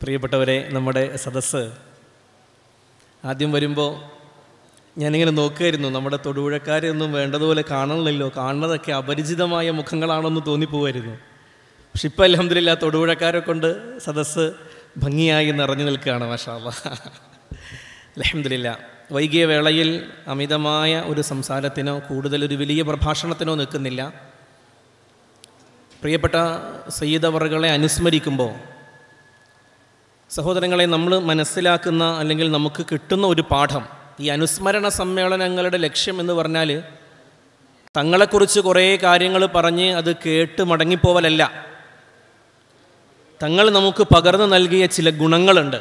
പ്രിയപ്പെട്ടവരെ നമ്മുടെ സദസ് ആദ്യം വരുമ്പോൾ ഞാനിങ്ങനെ നോക്കുമായിരുന്നു നമ്മുടെ തൊടുപുഴക്കാരെയൊന്നും വേണ്ടതുപോലെ കാണണമല്ലോ കാണുന്നതൊക്കെ അപരിചിതമായ മുഖങ്ങളാണെന്ന് തോന്നിപ്പോവായിരുന്നു പക്ഷെ ഇപ്പം അലഹമില്ല തൊടുപുഴക്കാരെ കൊണ്ട് സദസ്സ് ഭംഗിയായി നിറഞ്ഞു നിൽക്കുകയാണ് മഷാല്ല അലഹമില്ല വൈകിയ വേളയിൽ അമിതമായ ഒരു സംസാരത്തിനോ കൂടുതൽ ഒരു വലിയ പ്രഭാഷണത്തിനോ നിൽക്കുന്നില്ല പ്രിയപ്പെട്ട സയ്യിദവറുകളെ അനുസ്മരിക്കുമ്പോൾ സഹോദരങ്ങളെ നമ്മൾ മനസ്സിലാക്കുന്ന അല്ലെങ്കിൽ നമുക്ക് കിട്ടുന്ന ഒരു പാഠം ഈ അനുസ്മരണ സമ്മേളനങ്ങളുടെ ലക്ഷ്യം എന്ന് പറഞ്ഞാൽ തങ്ങളെക്കുറിച്ച് കുറേ കാര്യങ്ങൾ പറഞ്ഞ് അത് കേട്ട് മടങ്ങിപ്പോവലല്ല തങ്ങൾ നമുക്ക് പകർന്നു നൽകിയ ചില ഗുണങ്ങളുണ്ട്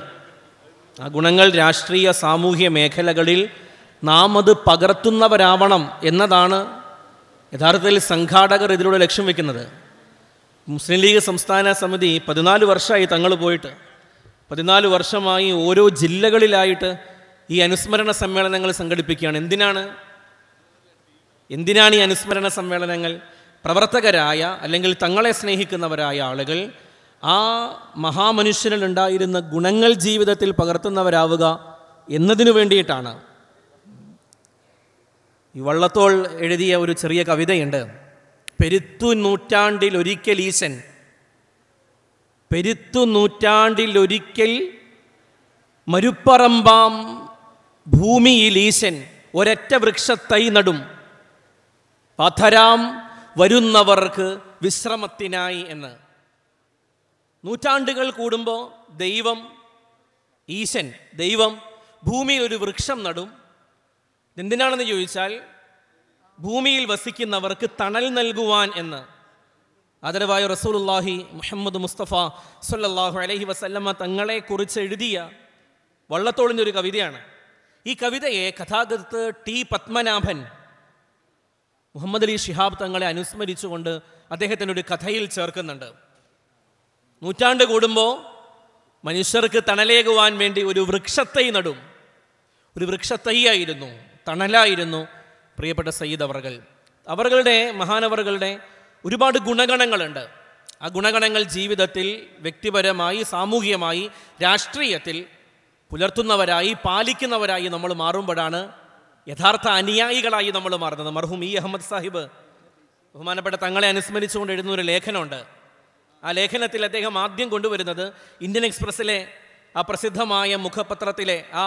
ആ ഗുണങ്ങൾ രാഷ്ട്രീയ സാമൂഹ്യ മേഖലകളിൽ നാം അത് പകർത്തുന്നവരാവണം എന്നതാണ് യഥാർത്ഥത്തിൽ സംഘാടകർ ഇതിലൂടെ ലക്ഷ്യം വെക്കുന്നത് മുസ്ലിം ലീഗ് സംസ്ഥാന സമിതി പതിനാല് വർഷമായി തങ്ങൾ പോയിട്ട് പതിനാല് വർഷമായി ഓരോ ജില്ലകളിലായിട്ട് ഈ അനുസ്മരണ സമ്മേളനങ്ങൾ സംഘടിപ്പിക്കുകയാണ് എന്തിനാണ് എന്തിനാണ് ഈ അനുസ്മരണ സമ്മേളനങ്ങൾ പ്രവർത്തകരായ അല്ലെങ്കിൽ തങ്ങളെ സ്നേഹിക്കുന്നവരായ ആളുകൾ ആ മഹാമനുഷ്യനിൽ ഉണ്ടായിരുന്ന ഗുണങ്ങൾ ജീവിതത്തിൽ പകർത്തുന്നവരാവുക എന്നതിനു വേണ്ടിയിട്ടാണ് ഈ വള്ളത്തോൾ എഴുതിയ ഒരു ചെറിയ കവിതയുണ്ട് പെരുത്തു നൂറ്റാണ്ടിൽ ഒരിക്കൽ ഈശൻ പെരുത്തു നൂറ്റാണ്ടിൽ ഒരിക്കൽ മരുപ്പറമ്പാം ഭൂമിയിൽ ഈശൻ ഒരൊറ്റ വൃക്ഷത്തൈ നടും പഥരാം വരുന്നവർക്ക് വിശ്രമത്തിനായി എന്ന് നൂറ്റാണ്ടുകൾ കൂടുമ്പോൾ ദൈവം ഈശൻ ദൈവം ഭൂമിയിൽ ഒരു വൃക്ഷം നടും എന്തിനാണെന്ന് ചോദിച്ചാൽ ഭൂമിയിൽ വസിക്കുന്നവർക്ക് തണൽ നൽകുവാൻ എന്ന് ആദരവായ റസൂലുല്ലാഹി മുഹമ്മദ് മുസ്തഫ സല്ലാഹു അലഹി വസല്ലമ്മ തങ്ങളെക്കുറിച്ച് എഴുതിയ വള്ളത്തോളിൻ്റെ ഒരു കവിതയാണ് ഈ കവിതയെ കഥാകൃത്ത് ടി പത്മനാഭൻ മുഹമ്മദ് അലി ഷിഹാബ് തങ്ങളെ അനുസ്മരിച്ചുകൊണ്ട് അദ്ദേഹത്തിൻ്റെ ഒരു കഥയിൽ ചേർക്കുന്നുണ്ട് നൂറ്റാണ്ട് കൂടുമ്പോൾ മനുഷ്യർക്ക് തണലേകുവാൻ വേണ്ടി ഒരു വൃക്ഷത്തൈ നടും ഒരു ആയിരുന്നു തണലായിരുന്നു പ്രിയപ്പെട്ട സയ്യിദ് അവർകൾ അവറുകളുടെ മഹാനവറുകളുടെ ഒരുപാട് ഗുണഗണങ്ങളുണ്ട് ആ ഗുണഗണങ്ങൾ ജീവിതത്തിൽ വ്യക്തിപരമായി സാമൂഹികമായി രാഷ്ട്രീയത്തിൽ പുലർത്തുന്നവരായി പാലിക്കുന്നവരായി നമ്മൾ മാറുമ്പോഴാണ് യഥാർത്ഥ അനുയായികളായി നമ്മൾ മാറുന്നത് മർഹൂം ഇ അഹമ്മദ് സാഹിബ് ബഹുമാനപ്പെട്ട തങ്ങളെ അനുസ്മരിച്ചുകൊണ്ട് എഴുതുന്ന ഒരു ലേഖനമുണ്ട് ആ ലേഖനത്തിൽ അദ്ദേഹം ആദ്യം കൊണ്ടുവരുന്നത് ഇന്ത്യൻ എക്സ്പ്രസ്സിലെ ആ പ്രസിദ്ധമായ മുഖപത്രത്തിലെ ആ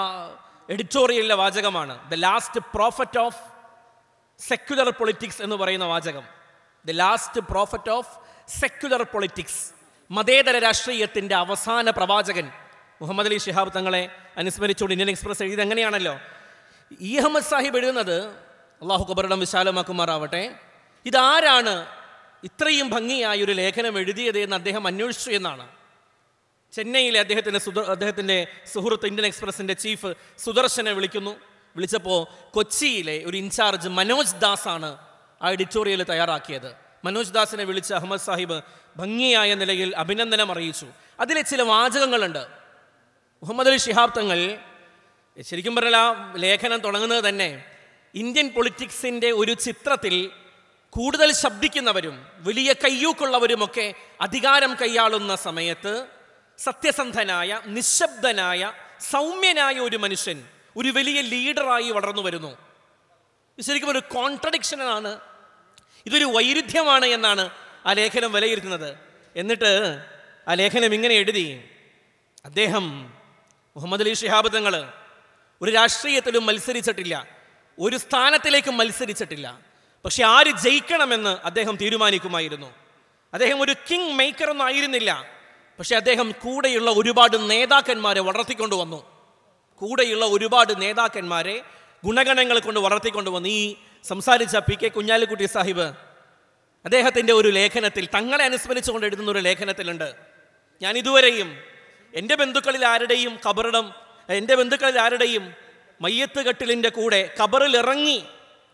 എഡിറ്റോറിയലിലെ വാചകമാണ് the last prophet of secular politics എന്ന് പറയുന്ന വാചകം the last prophet of secular politics മതേതര രാഷ്ട്രീയത്തിൻ്റെ അവസാന പ്രവാചകൻ മുഹമ്മദ് അലി ഷിഹാബ് തങ്ങളെ അനുസ്മരിച്ചുകൊണ്ട് ഇന്ത്യൻ എക്സ്പ്രസ് എഴുതി എങ്ങനെയാണല്ലോ ഈ അഹമ്മദ് സാഹിബ് എഴുതുന്നത് അള്ളാഹു കബറിടം വിശാലമാക്കുമാറാവട്ടെ ഇതാരാണ് ഇത്രയും ഭംഗിയായി ഒരു ലേഖനം എഴുതിയത് എന്ന് അദ്ദേഹം അന്വേഷിച്ചു എന്നാണ് ചെന്നൈയിലെ അദ്ദേഹത്തിൻ്റെ സുദ അദ്ദേഹത്തിൻ്റെ സുഹൃത്ത് ഇന്ത്യൻ എക്സ്പ്രസിൻ്റെ ചീഫ് സുദർശനെ വിളിക്കുന്നു വിളിച്ചപ്പോൾ കൊച്ചിയിലെ ഒരു ഇൻചാർജ് മനോജ് ദാസ് ആണ് ആ എഡിറ്റോറിയൽ തയ്യാറാക്കിയത് മനോജ് ദാസിനെ വിളിച്ച് അഹമ്മദ് സാഹിബ് ഭംഗിയായ നിലയിൽ അഭിനന്ദനം അറിയിച്ചു അതിലെ ചില വാചകങ്ങളുണ്ട് മുഹമ്മദ് അലി ഷിഹാബ് തങ്ങൾ ശരിക്കും പറഞ്ഞാൽ ആ ലേഖനം തുടങ്ങുന്നത് തന്നെ ഇന്ത്യൻ പൊളിറ്റിക്സിൻ്റെ ഒരു ചിത്രത്തിൽ കൂടുതൽ ശബ്ദിക്കുന്നവരും വലിയ കയ്യൂക്കുള്ളവരുമൊക്കെ അധികാരം കൈയാളുന്ന സമയത്ത് സത്യസന്ധനായ നിശബ്ദനായ സൗമ്യനായ ഒരു മനുഷ്യൻ ഒരു വലിയ ലീഡറായി വളർന്നു വരുന്നു ശരിക്കും ഒരു ആണ് ഇതൊരു വൈരുദ്ധ്യമാണ് എന്നാണ് ആ ലേഖനം വിലയിരുത്തുന്നത് എന്നിട്ട് ആ ലേഖനം ഇങ്ങനെ എഴുതി അദ്ദേഹം മുഹമ്മദ് അലി ഷിഹാബ് തങ്ങൾ ഒരു രാഷ്ട്രീയത്തിലും മത്സരിച്ചിട്ടില്ല ഒരു സ്ഥാനത്തിലേക്കും മത്സരിച്ചിട്ടില്ല പക്ഷെ ആര് ജയിക്കണമെന്ന് അദ്ദേഹം തീരുമാനിക്കുമായിരുന്നു അദ്ദേഹം ഒരു കിങ് ഒന്നും ആയിരുന്നില്ല പക്ഷെ അദ്ദേഹം കൂടെയുള്ള ഒരുപാട് നേതാക്കന്മാരെ വളർത്തിക്കൊണ്ടുവന്നു കൂടെയുള്ള ഒരുപാട് നേതാക്കന്മാരെ ഗുണഗണങ്ങൾ കൊണ്ട് വളർത്തിക്കൊണ്ട് വന്ന് ഈ സംസാരിച്ച പി കെ കുഞ്ഞാലിക്കുട്ടി സാഹിബ് അദ്ദേഹത്തിൻ്റെ ഒരു ലേഖനത്തിൽ തങ്ങളെ അനുസ്മരിച്ചുകൊണ്ട് എഴുതുന്ന ഒരു ലേഖനത്തിലുണ്ട് ഞാൻ ഇതുവരെയും എൻ്റെ ബന്ധുക്കളിൽ ആരുടെയും കബറിടം എൻ്റെ ബന്ധുക്കളിൽ ആരുടെയും മയ്യത്ത് കെട്ടിലിൻ്റെ കൂടെ കബറിലിറങ്ങി ഇറങ്ങി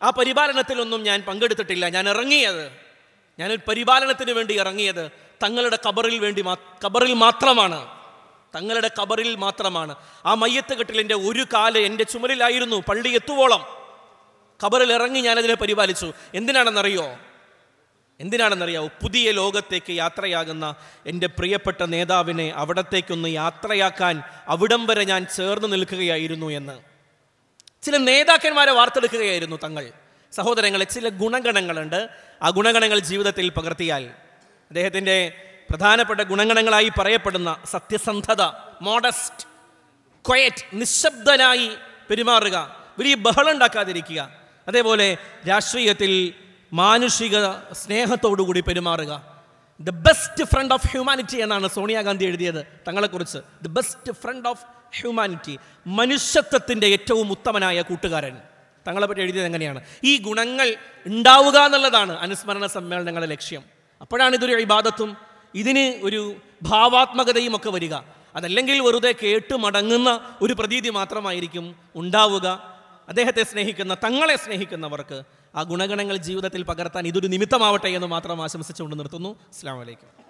ആ പരിപാലനത്തിലൊന്നും ഞാൻ പങ്കെടുത്തിട്ടില്ല ഞാൻ ഇറങ്ങിയത് ഞാനൊരു പരിപാലനത്തിന് വേണ്ടി ഇറങ്ങിയത് തങ്ങളുടെ കബറിൽ വേണ്ടി കബറിൽ മാത്രമാണ് തങ്ങളുടെ കബറിൽ മാത്രമാണ് ആ മയ്യത്ത് കെട്ടിലിൻ്റെ ഒരു കാല് എൻ്റെ ചുമലിലായിരുന്നു പള്ളി എത്തുവോളം കബറിൽ ഇറങ്ങി ഞാനതിനെ പരിപാലിച്ചു എന്തിനാണെന്നറിയോ എന്തിനാണെന്നറിയാവോ പുതിയ ലോകത്തേക്ക് യാത്രയാകുന്ന എൻ്റെ പ്രിയപ്പെട്ട നേതാവിനെ അവിടത്തേക്കൊന്ന് യാത്രയാക്കാൻ അവിടം വരെ ഞാൻ ചേർന്ന് നിൽക്കുകയായിരുന്നു എന്ന് ചില നേതാക്കന്മാരെ വാർത്തെടുക്കുകയായിരുന്നു തങ്ങൾ സഹോദരങ്ങളെ ചില ഗുണഗണങ്ങളുണ്ട് ആ ഗുണഗണങ്ങൾ ജീവിതത്തിൽ പകർത്തിയാൽ അദ്ദേഹത്തിൻ്റെ പ്രധാനപ്പെട്ട ഗുണഗണങ്ങളായി പറയപ്പെടുന്ന സത്യസന്ധത മോഡസ്റ്റ് ക്വയറ്റ് നിശബ്ദനായി പെരുമാറുക വലിയ ബഹളം ഉണ്ടാക്കാതിരിക്കുക അതേപോലെ രാഷ്ട്രീയത്തിൽ മാനുഷിക സ്നേഹത്തോടുകൂടി പെരുമാറുക the best friend of humanity എന്നാണ് സോണിയാഗാന്ധി എഴുതിയത് തങ്ങളെക്കുറിച്ച് the best friend of humanity മനുഷ്യത്വത്തിൻ്റെ ഏറ്റവും ഉത്തമനായ കൂട്ടുകാരൻ തങ്ങളെപ്പറ്റി എഴുതിയത് എങ്ങനെയാണ് ഈ ഗുണങ്ങൾ ഉണ്ടാവുക എന്നുള്ളതാണ് അനുസ്മരണ സമ്മേളനങ്ങളുടെ ലക്ഷ്യം അപ്പോഴാണ് ഇതൊരു ഇബാദത്തും ഇതിന് ഒരു ഭാവാത്മകതയും ഒക്കെ വരിക അതല്ലെങ്കിൽ വെറുതെ കേട്ട് മടങ്ങുന്ന ഒരു പ്രതീതി മാത്രമായിരിക്കും ഉണ്ടാവുക അദ്ദേഹത്തെ സ്നേഹിക്കുന്ന തങ്ങളെ സ്നേഹിക്കുന്നവർക്ക് ആ ഗുണഗണങ്ങൾ ജീവിതത്തിൽ പകർത്താൻ ഇതൊരു നിമിത്തമാവട്ടെ എന്ന് മാത്രം ആശംസിച്ചുകൊണ്ട് നിർത്തുന്നു അസ്സാം വലൈക്കും